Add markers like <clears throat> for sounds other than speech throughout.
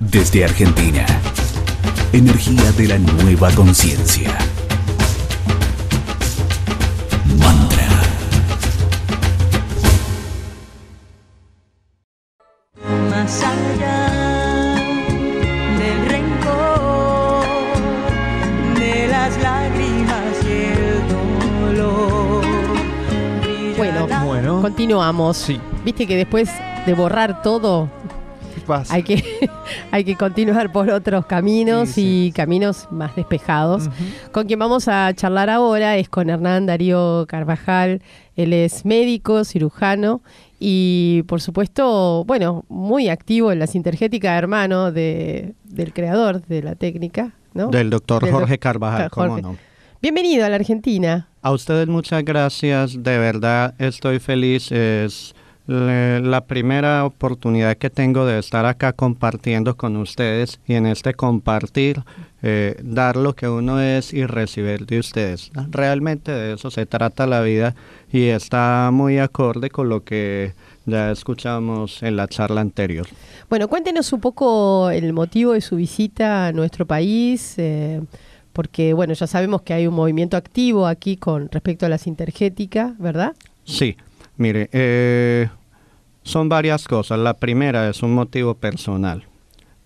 Desde Argentina, energía de la nueva conciencia. Mantra. Más allá del rencor, de las lágrimas y el dolor. Bueno, bueno. continuamos. Viste que después de borrar todo, hay que, <laughs> hay que continuar por otros caminos y caminos más despejados. Con quien vamos a charlar ahora es con Hernán Darío Carvajal. Él es médico, cirujano y, por supuesto, bueno, muy activo en la sintergética, hermano del creador de la técnica, ¿no? Del doctor Jorge Carvajal, no? Bienvenido a la Argentina. A ustedes muchas gracias, de verdad estoy feliz. Es la primera oportunidad que tengo de estar acá compartiendo con ustedes y en este compartir, eh, dar lo que uno es y recibir de ustedes. Realmente de eso se trata la vida y está muy acorde con lo que ya escuchamos en la charla anterior. Bueno, cuéntenos un poco el motivo de su visita a nuestro país. Eh, porque bueno, ya sabemos que hay un movimiento activo aquí con respecto a la sintergética, ¿verdad? Sí, mire, eh, son varias cosas. La primera es un motivo personal.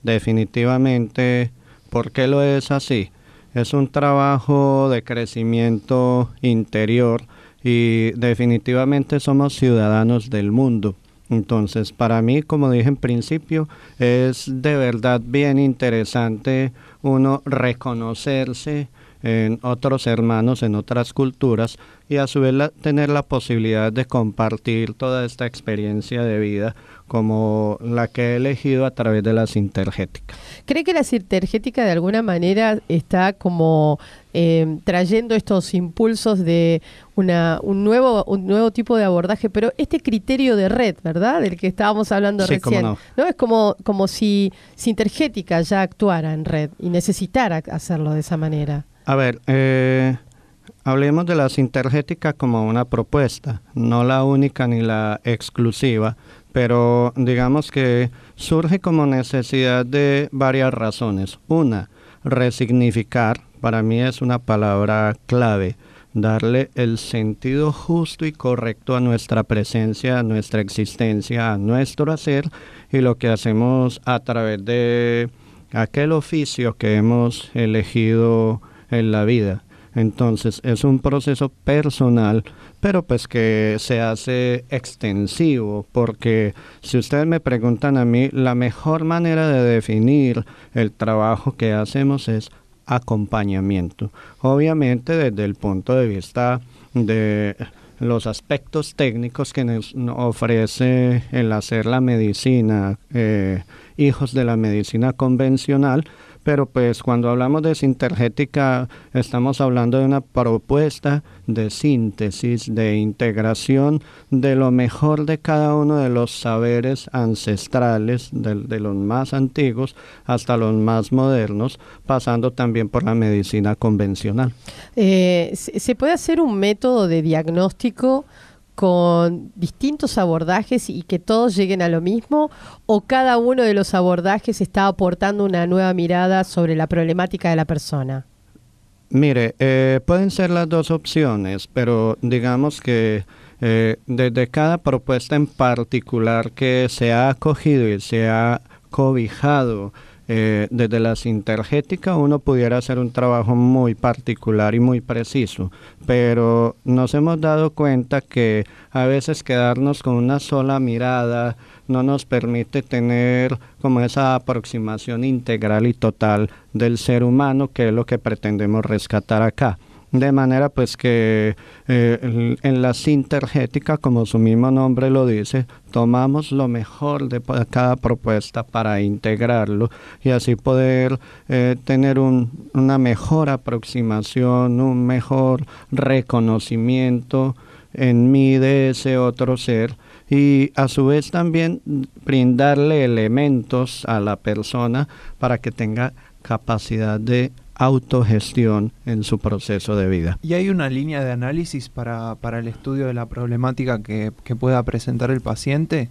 Definitivamente, ¿por qué lo es así? Es un trabajo de crecimiento interior y definitivamente somos ciudadanos del mundo. Entonces, para mí, como dije en principio, es de verdad bien interesante uno reconocerse, en otros hermanos, en otras culturas, y a su vez tener la posibilidad de compartir toda esta experiencia de vida como la que he elegido a través de la sintergética. ¿Cree que la sintergética de alguna manera está como em, trayendo estos impulsos de una, un, nuevo, un nuevo tipo de abordaje? Pero este criterio de red, ¿verdad? Del que estábamos hablando recién. No. no. Es como, como si sintergética ya actuara en red y necesitara hacerlo de esa manera. A ver, eh, hablemos de la sintergética como una propuesta, no la única ni la exclusiva, pero digamos que surge como necesidad de varias razones. Una, resignificar, para mí es una palabra clave, darle el sentido justo y correcto a nuestra presencia, a nuestra existencia, a nuestro hacer y lo que hacemos a través de aquel oficio que hemos elegido en la vida. Entonces es un proceso personal, pero pues que se hace extensivo, porque si ustedes me preguntan a mí, la mejor manera de definir el trabajo que hacemos es acompañamiento. Obviamente desde el punto de vista de los aspectos técnicos que nos ofrece el hacer la medicina, eh, hijos de la medicina convencional, pero pues cuando hablamos de sintergética estamos hablando de una propuesta de síntesis, de integración de lo mejor de cada uno de los saberes ancestrales, de, los más antiguos hasta los más modernos, pasando también por la medicina convencional. Eh, ¿Se puede hacer un método de diagnóstico? con distintos abordajes y que todos lleguen a lo mismo? ¿O cada uno de los abordajes está aportando una nueva mirada sobre la problemática de la persona? Mire, eh, pueden ser las dos opciones, pero digamos que eh, desde cada propuesta en particular que se ha acogido y se ha cobijado, eh, desde la sintergética uno pudiera hacer un trabajo muy particular y muy preciso, pero nos hemos dado cuenta que a veces quedarnos con una sola mirada no nos permite tener como esa aproximación integral y total del ser humano, que es lo que pretendemos rescatar acá de manera pues que eh, en la sintergética, como su mismo nombre lo dice, tomamos lo mejor de cada propuesta para integrarlo y así poder eh, tener un, una mejor aproximación, un mejor reconocimiento en mí de ese otro ser y a su vez también brindarle elementos a la persona para que tenga capacidad de autogestión en su proceso de vida. ¿Y hay una línea de análisis para, el estudio de la problemática que, pueda presentar el paciente?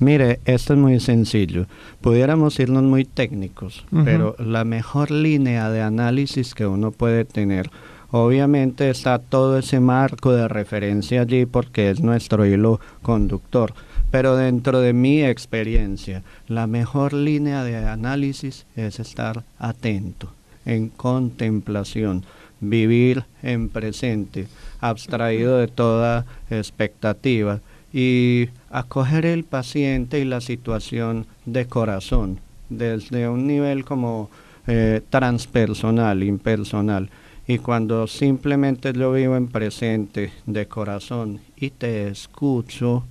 Mire, esto es muy sencillo. Pudiéramos irnos muy técnicos, pero la mejor línea de análisis que uno puede tener, obviamente está todo ese marco de referencia allí porque es nuestro hilo conductor. Pero dentro de mi experiencia, la mejor línea de análisis es estar atento en contemplación, vivir en presente, abstraído de toda expectativa y acoger el paciente y la situación de corazón, desde un nivel como eh, transpersonal, impersonal. Y cuando simplemente yo vivo en presente, de corazón, y te escucho,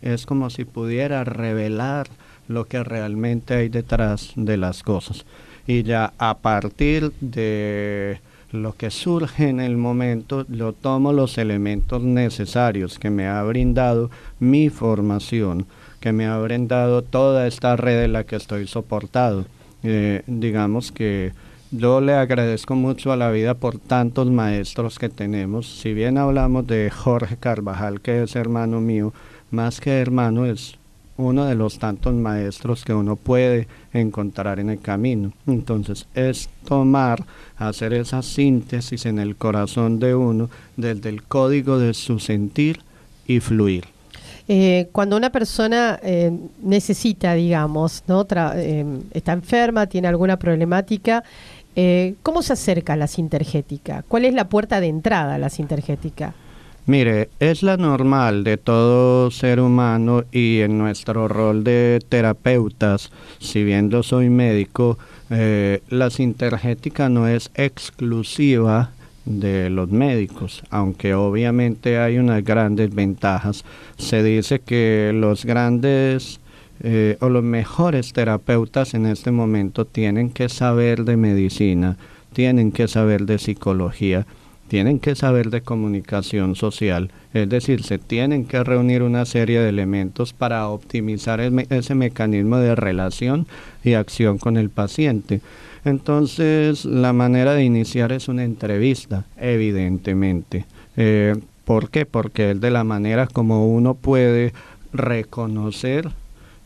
es como si pudiera revelar lo que realmente hay detrás de las cosas y ya a partir de lo que surge en el momento, yo tomo los elementos necesarios que me ha brindado mi formación, que me ha brindado toda esta red en la que estoy soportado. Eh, digamos que yo le agradezco mucho a la vida por tantos maestros que tenemos. Si bien hablamos de Jorge Carvajal, que es hermano mío, más que hermano es uno de los tantos maestros que uno puede encontrar en el camino. Entonces es tomar, hacer esa síntesis en el corazón de uno desde el código de su sentir y fluir. Eh, cuando una persona eh, necesita, digamos, ¿no? Eh, está enferma, tiene alguna problemática, ¿cómo se acerca a la sintergética? ¿Cuál es la puerta de entrada a la sintergética? Mire, es la normal de todo ser humano y en nuestro rol de terapeutas, si bien yo soy médico, eh, la sintergética no es exclusiva de los médicos, aunque obviamente hay unas grandes ventajas. Se dice que los grandes eh, o los mejores terapeutas en este momento tienen que saber de medicina, tienen que saber de psicología tienen que saber de comunicación social, es decir, se tienen que reunir una serie de elementos para optimizar ese mecanismo de relación y acción con el paciente. Entonces, la manera de iniciar es una entrevista, evidentemente. Eh, ¿Por qué? Porque es de la manera como uno puede reconocer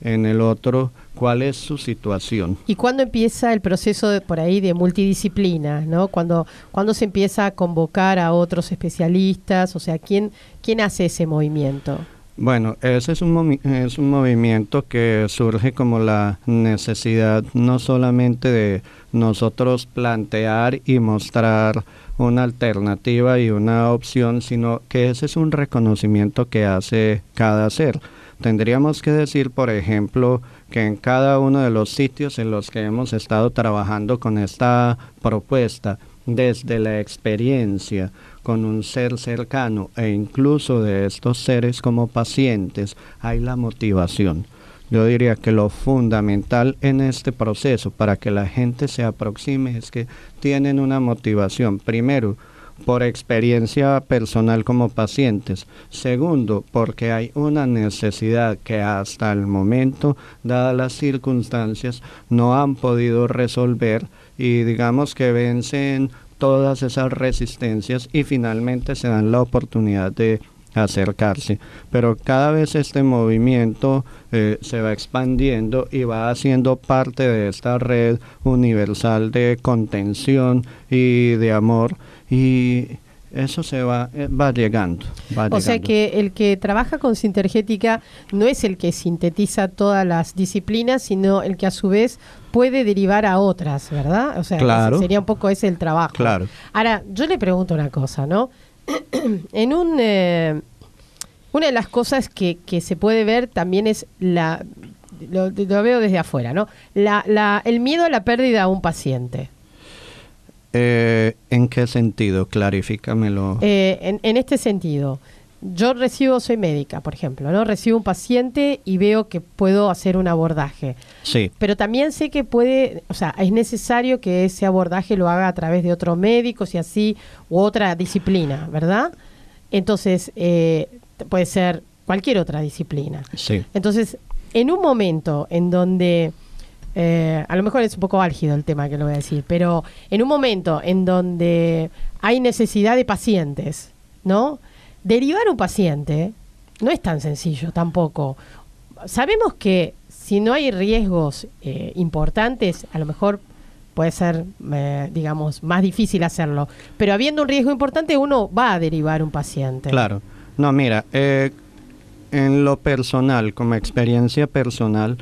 en el otro cuál es su situación. ¿Y cuándo empieza el proceso por ahí de multidisciplina? ¿no? ¿Cuándo, cuando se empieza a convocar a otros especialistas? O sea, ¿quién, quién hace ese movimiento? Bueno, ese es un, es un movimiento que surge como la necesidad no solamente de nosotros plantear y mostrar una alternativa y una opción, sino que ese es un reconocimiento que hace cada ser. Tendríamos que decir, por ejemplo, que en cada uno de los sitios en los que hemos estado trabajando con esta propuesta, desde la experiencia con un ser cercano e incluso de estos seres como pacientes, hay la motivación. Yo diría que lo fundamental en este proceso para que la gente se aproxime es que tienen una motivación, primero, por experiencia personal como pacientes. Segundo, porque hay una necesidad que hasta el momento, dadas las circunstancias, no han podido resolver y digamos que vencen todas esas resistencias y finalmente se dan la oportunidad de acercarse. Pero cada vez este movimiento eh, se va expandiendo y va haciendo parte de esta red universal de contención y de amor y eso se va, eh, va llegando. o sea que el que trabaja con sintergética no es el que sintetiza todas las disciplinas, sino el que a su vez puede derivar a otras, ¿verdad? O sea, sería un poco ese el trabajo. Claro. Ahora, yo le pregunto una cosa, ¿no? <clears throat> en un... Eh, una de las cosas que, que se puede ver también es la... Lo, veo desde afuera, ¿no? La, la, el miedo a la pérdida a un paciente. Eh, ¿En qué sentido? Clarifícamelo. Eh, en, este sentido, yo recibo, soy médica, por ejemplo, ¿no? Recibo un paciente y veo que puedo hacer un abordaje. Sí. Pero también sé que puede, o sea, es necesario que ese abordaje lo haga a través de otro médico, si así, u otra disciplina, ¿verdad? Entonces, eh, puede ser cualquier otra disciplina. Sí. Entonces, en un momento en donde eh, a lo mejor es un poco álgido el tema que lo voy a decir, pero en un momento en donde hay necesidad de pacientes, ¿no? Derivar un paciente no es tan sencillo tampoco. Sabemos que si no hay riesgos eh, importantes, a lo mejor puede ser, eh, digamos, más difícil hacerlo. Pero habiendo un riesgo importante, uno va a derivar un paciente. Claro. No, mira, en lo personal, como experiencia personal,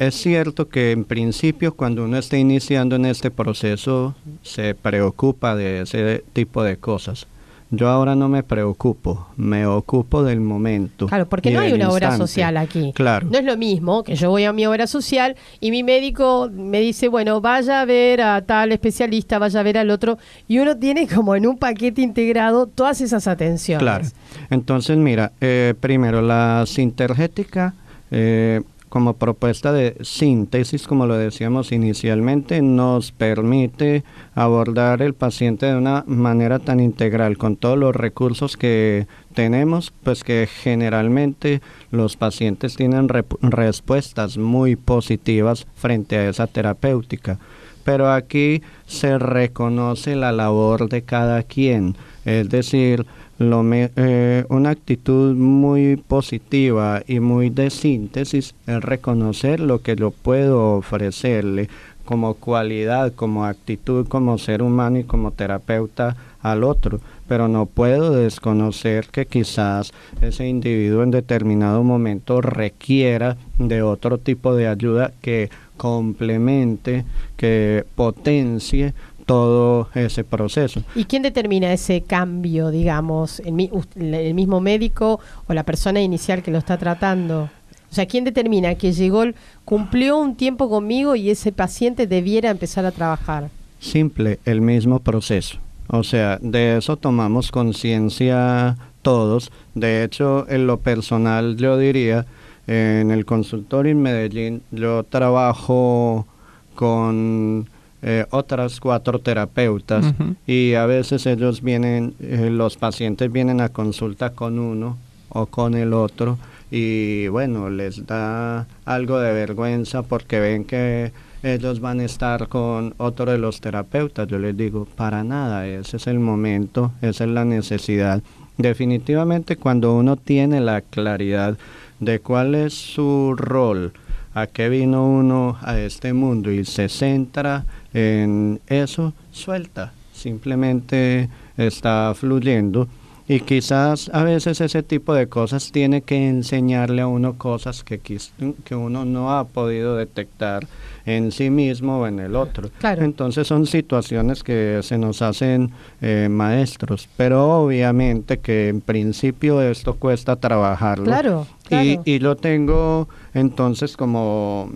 es cierto que en principio cuando uno está iniciando en este proceso se preocupa de ese tipo de cosas. Yo ahora no me preocupo, me ocupo del momento. Claro, porque no hay una obra social aquí. Claro. No es lo mismo que yo voy a mi obra social y mi médico me dice, bueno, vaya a ver a tal especialista, vaya a ver al otro, y uno tiene como en un paquete integrado todas esas atenciones. Claro. Entonces, mira, eh, primero la sintergética. Eh, como propuesta de síntesis, como lo decíamos inicialmente, nos permite abordar el paciente de una manera tan integral, con todos los recursos que tenemos, pues que generalmente los pacientes tienen respuestas muy positivas frente a esa terapéutica. Pero aquí se reconoce la labor de cada quien, es decir, eh, una actitud muy positiva y muy de síntesis es reconocer lo que yo puedo ofrecerle como cualidad, como actitud, como ser humano y como terapeuta al otro, pero no puedo desconocer que quizás ese individuo en determinado momento requiera de otro tipo de ayuda que complemente, que potencie todo ese proceso. ¿Y quién determina ese cambio, digamos, el, el mismo médico o la persona inicial que lo está tratando? O sea, ¿quién determina que llegó, cumplió un tiempo conmigo y ese paciente debiera empezar a trabajar? Simple, el mismo proceso. O sea, de eso tomamos conciencia todos. De hecho, en lo personal yo diría, en el consultorio en Medellín yo trabajo con eh, otras cuatro terapeutas y a veces ellos vienen, eh, los pacientes vienen a consulta con uno o con el otro y bueno, les da algo de vergüenza porque ven que ellos van a estar con otro de los terapeutas. Yo les digo, para nada, ese es el momento, esa es la necesidad. Definitivamente cuando uno tiene la claridad de cuál es su rol, a qué vino uno a este mundo y se centra en eso, suelta, simplemente está fluyendo. Y quizás a veces ese tipo de cosas tiene que enseñarle a uno cosas que, que uno no ha podido detectar en sí mismo o en el otro. Entonces son situaciones que se nos hacen eh, maestros, pero obviamente que en principio esto cuesta trabajarlo. Y, lo tengo entonces como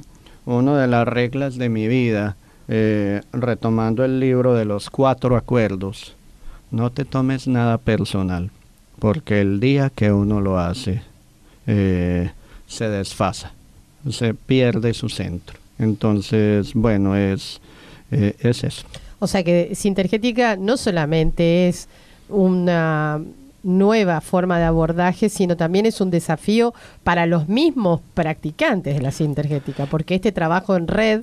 una de las reglas de mi vida, eh, retomando el libro de los cuatro acuerdos. No te tomes nada personal, porque el día que uno lo hace, eh, se desfasa, se pierde su centro. Entonces, bueno, es, eh, es eso. O sea que Sintergética no solamente es una nueva forma de abordaje, sino también es un desafío para los mismos practicantes de la sinergética porque este trabajo en red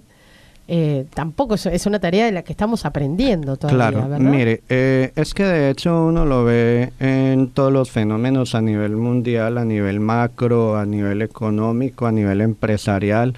eh, tampoco es, una tarea de la que estamos aprendiendo todavía. Claro, mire, eh, es que de hecho uno lo ve en todos los fenómenos a nivel mundial, a nivel macro, a nivel económico, a nivel empresarial.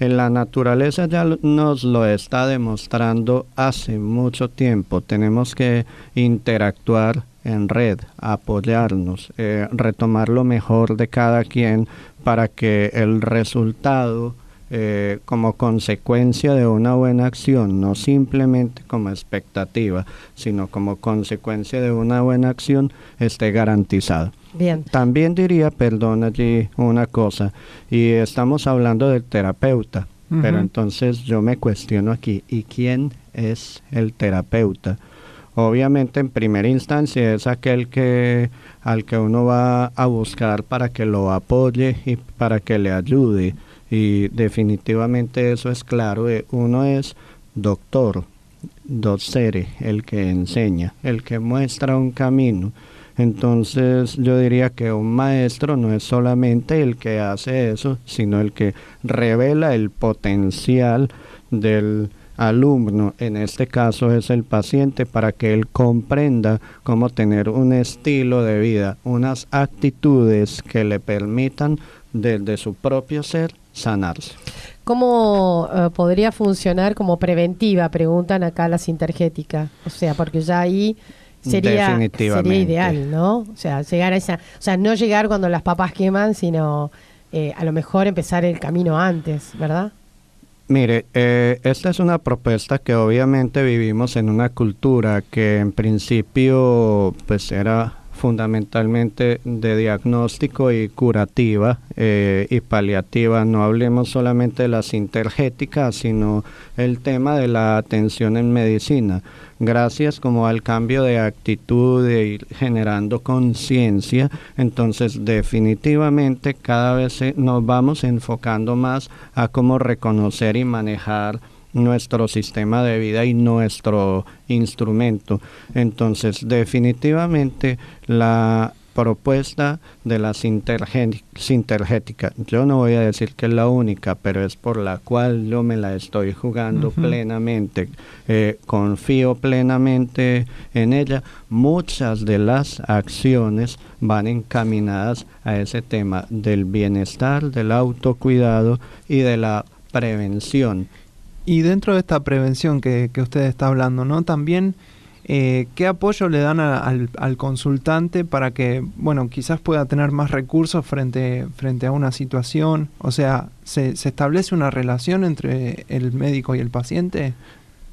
En la naturaleza ya nos lo está demostrando hace mucho tiempo. Tenemos que interactuar en red, apoyarnos, eh, retomar lo mejor de cada quien para que el resultado eh, como consecuencia de una buena acción, no simplemente como expectativa, sino como consecuencia de una buena acción, esté garantizado. Bien. También diría, perdón allí una cosa, y estamos hablando del terapeuta, pero entonces yo me cuestiono aquí, ¿y quién es el terapeuta? Obviamente en primera instancia es aquel que al que uno va a buscar para que lo apoye y para que le ayude. Y definitivamente eso es claro. Eh, uno es doctor, seres, el que enseña, el que muestra un camino. Entonces yo diría que un maestro no es solamente el que hace eso, sino el que revela el potencial del alumno, en este caso es el paciente, para que él comprenda cómo tener un estilo de vida, unas actitudes que le permitan desde su propio ser sanarse. ¿Cómo eh, podría funcionar como preventiva? Preguntan acá la sintergética. O sea, porque ya ahí sería, ideal, ¿no? O sea, llegar a esa, o sea, no llegar cuando las papas queman, sino eh, a lo mejor empezar el camino antes, ¿verdad? Mire, eh, esta es una propuesta que obviamente vivimos en una cultura que en principio pues era fundamentalmente de diagnóstico y curativa eh, y paliativa. No hablemos solamente de la sintergética, sino el tema de la atención en medicina. Gracias como al cambio de actitud, y generando conciencia, entonces definitivamente cada vez eh, nos vamos enfocando más a cómo reconocer y manejar nuestro sistema de vida y nuestro instrumento. Entonces, definitivamente la propuesta de la sintergética, yo no voy a decir que es la única, pero es por la cual yo me la estoy jugando plenamente, eh, confío plenamente en ella. Muchas de las acciones van encaminadas a ese tema del bienestar, del autocuidado y de la prevención y dentro de esta prevención que, usted está hablando, ¿no? También, eh, ¿qué apoyo le dan al, al, consultante para que, bueno, quizás pueda tener más recursos frente, frente a una situación? O sea, ¿se, establece una relación entre el médico y el paciente?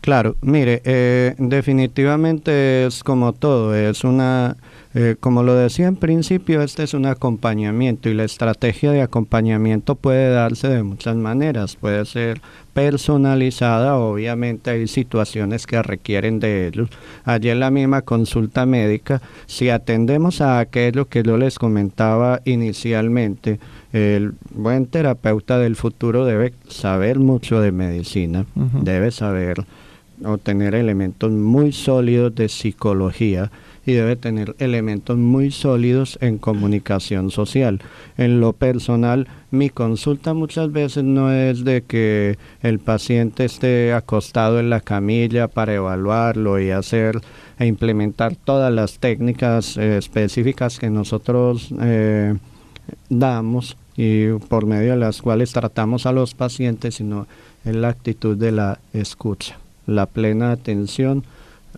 Claro, mire, eh, definitivamente es como todo, es una eh, como lo decía en principio, este es un acompañamiento y la estrategia de acompañamiento puede darse de muchas maneras. Puede ser personalizada, obviamente hay situaciones que requieren de ellos. Ayer la misma consulta médica, si atendemos a aquello que yo les comentaba inicialmente, el buen terapeuta del futuro debe saber mucho de medicina, debe saber o tener elementos muy sólidos de psicología y debe tener elementos muy sólidos en comunicación social. En lo personal, mi consulta muchas veces no es de que el paciente esté acostado en la camilla para evaluarlo y hacer e implementar todas las técnicas eh, específicas que nosotros eh, damos y por medio de las cuales tratamos a los pacientes, sino en la actitud de la escucha, la plena atención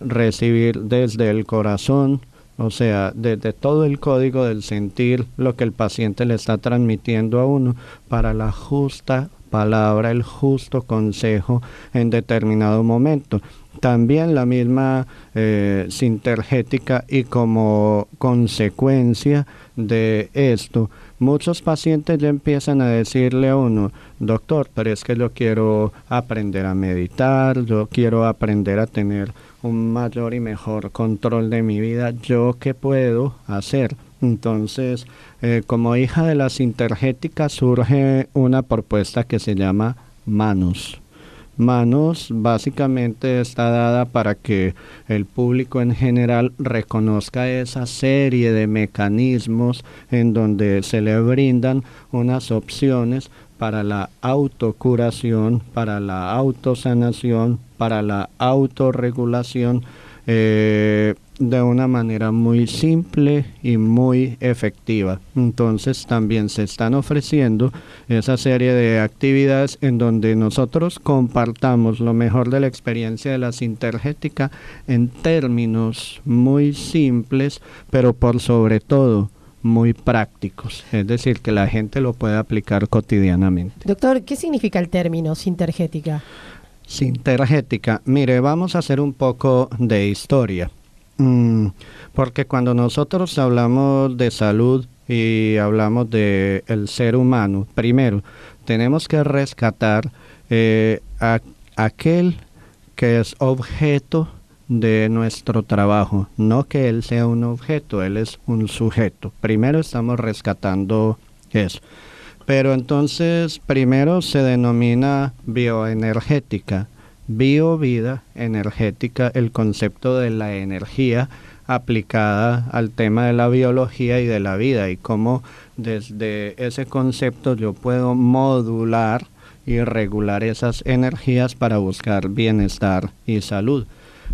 recibir desde el corazón, o sea, desde todo el código del sentir lo que el paciente le está transmitiendo a uno para la justa palabra, el justo consejo en determinado momento. También la misma eh, sintergética y como consecuencia de esto, muchos pacientes ya empiezan a decirle a uno, doctor, pero es que yo quiero aprender a meditar, yo quiero aprender a tener un mayor y mejor control de mi vida, yo qué puedo hacer. Entonces, eh, como hija de las intergéticas surge una propuesta que se llama Manus. Manus básicamente está dada para que el público en general reconozca esa serie de mecanismos en donde se le brindan unas opciones para la autocuración, para la autosanación, para la autorregulación eh, de una manera muy simple y muy efectiva. Entonces también se están ofreciendo esa serie de actividades en donde nosotros compartamos lo mejor de la experiencia de la sintergética en términos muy simples, pero por sobre todo muy prácticos, es decir, que la gente lo puede aplicar cotidianamente. Doctor, ¿qué significa el término sintergética? Sintergética, mire, vamos a hacer un poco de historia, mm, porque cuando nosotros hablamos de salud y hablamos de el ser humano, primero tenemos que rescatar eh, a, aquel que es objeto de nuestro trabajo, no que él sea un objeto, él es un sujeto. Primero estamos rescatando eso. Pero entonces, primero se denomina bioenergética, biovida energética, el concepto de la energía aplicada al tema de la biología y de la vida y cómo desde ese concepto yo puedo modular y regular esas energías para buscar bienestar y salud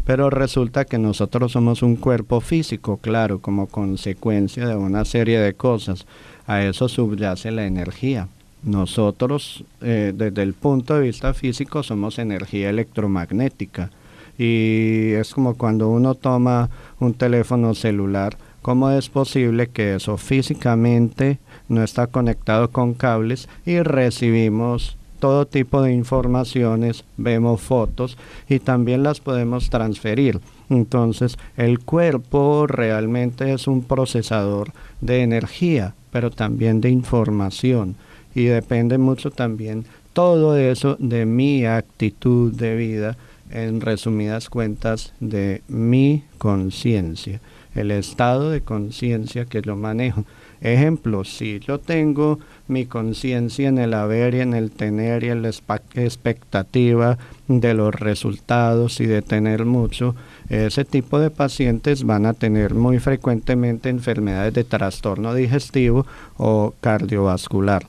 pero resulta que nosotros somos un cuerpo físico, claro, como consecuencia de una serie de cosas. A eso subyace la energía. Nosotros, eh, desde el punto de vista físico, somos energía electromagnética. Y es como cuando uno toma un teléfono celular, ¿cómo es posible que eso físicamente no está conectado con cables y recibimos todo tipo de informaciones, vemos fotos y también las podemos transferir. Entonces, el cuerpo realmente es un procesador de energía, pero también de información. Y depende mucho también todo eso de mi actitud de vida, en resumidas cuentas, de mi conciencia, el estado de conciencia que lo manejo. Ejemplo, si yo tengo mi conciencia en el haber y en el tener y en la expectativa de los resultados y de tener mucho, ese tipo de pacientes van a tener muy frecuentemente enfermedades de trastorno digestivo o cardiovascular.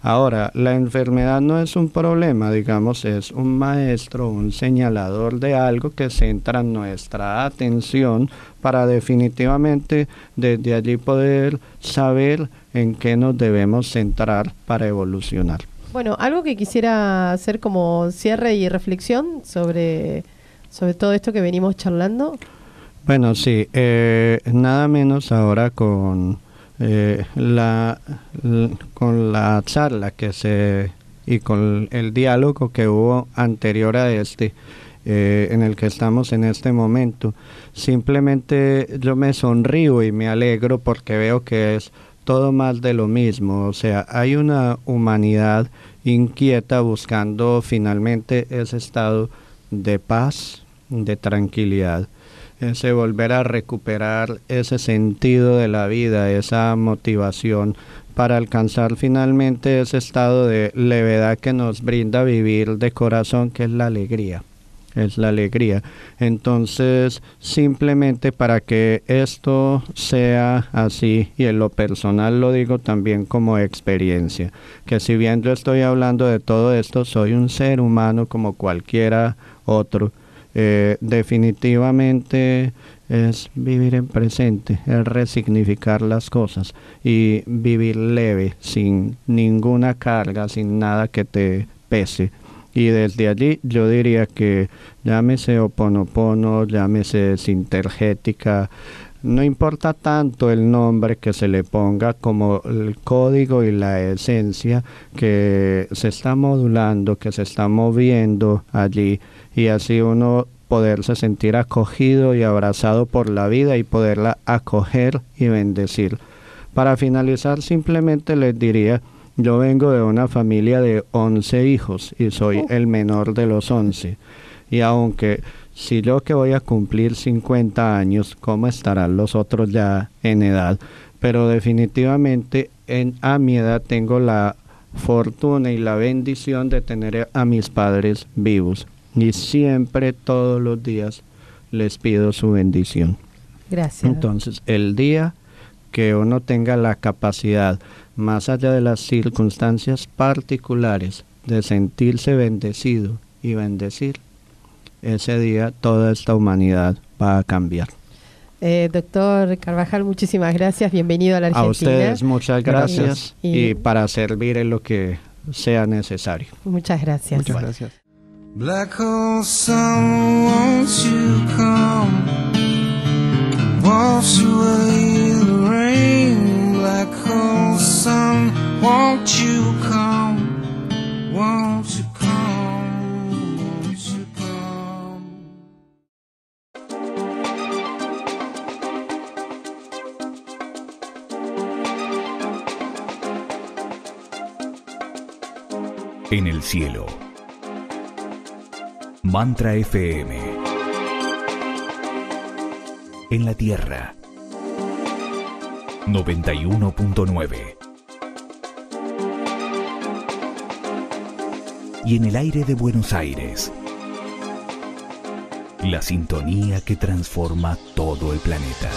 Ahora, la enfermedad no es un problema, digamos, es un maestro, un señalador de algo que centra nuestra atención para definitivamente desde allí poder saber en qué nos debemos centrar para evolucionar. Bueno, algo que quisiera hacer como cierre y reflexión sobre, sobre todo esto que venimos charlando. Bueno, sí, eh, nada menos ahora con eh, con la charla que se y con el diálogo que hubo anterior a este eh, en el que estamos en este momento. Simplemente yo me sonrío y me alegro porque veo que es todo más de lo mismo. O sea, hay una humanidad inquieta buscando finalmente ese estado de paz, de tranquilidad ese volver a recuperar ese sentido de la vida, esa motivación para alcanzar finalmente ese estado de levedad que nos brinda vivir de corazón, que es la alegría. Es la alegría. Entonces, simplemente para que esto sea así, y en lo personal lo digo también como experiencia, que si bien yo estoy hablando de todo esto, soy un ser humano como cualquiera otro eh, definitivamente es vivir en presente, es resignificar las cosas y vivir leve, sin ninguna carga, sin nada que te pese. Y desde allí yo diría que llámese oponopono, llámese sintergética, no importa tanto el nombre que se le ponga como el código y la esencia que se está modulando, que se está moviendo allí y así uno poderse sentir acogido y abrazado por la vida y poderla acoger y bendecir. Para finalizar, simplemente les diría, yo vengo de una familia de 11 hijos y soy el menor de los 11. Y aunque si yo que voy a cumplir 50 años, ¿cómo estarán los otros ya en edad? Pero definitivamente en, a mi edad tengo la fortuna y la bendición de tener a mis padres vivos y siempre, todos los días, les pido su bendición. Gracias. Entonces, el día que uno tenga la capacidad, más allá de las circunstancias particulares, de sentirse bendecido y bendecir, ese día toda esta humanidad va a cambiar. Eh, doctor Carvajal, muchísimas gracias. Bienvenido a la Argentina. A ustedes, muchas gracias. Y, para servir en lo que sea necesario. Muchas gracias. Muchas gracias. Black hole sun, won't you come wash away the rain? Black hole sun, won't you come? Won't you come? Won't you come? En el cielo Mantra FM. En la Tierra. 91.9. Y en el aire de Buenos Aires. La sintonía que transforma todo el planeta.